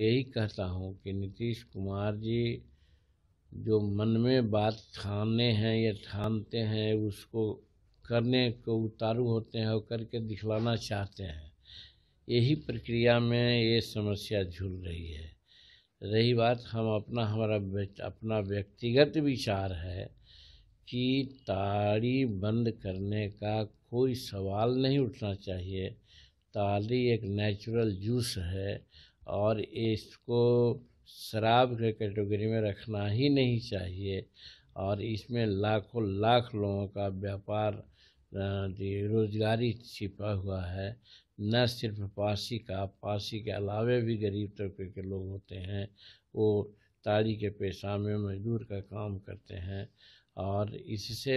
यही कहता हूँ कि नीतीश कुमार जी जो मन में बात ठाने हैं या ठानते हैं उसको करने को उतारू होते हैं और करके दिखलाना चाहते हैं यही प्रक्रिया में ये समस्या झूल रही है रही बात हम अपना हमारा अपना व्यक्तिगत विचार है कि ताड़ी बंद करने का कोई सवाल नहीं उठना चाहिए ताली एक नेचुरल जूस है और इसको शराब के कैटेगरी में रखना ही नहीं चाहिए और इसमें लाखों लाख लोगों का व्यापार रोजगारी छिपा हुआ है न सिर्फ पासी का पासी के अलावा भी गरीब तबके के लोग होते हैं वो ताड़ी के पेशा में मजदूर का काम करते हैं और इससे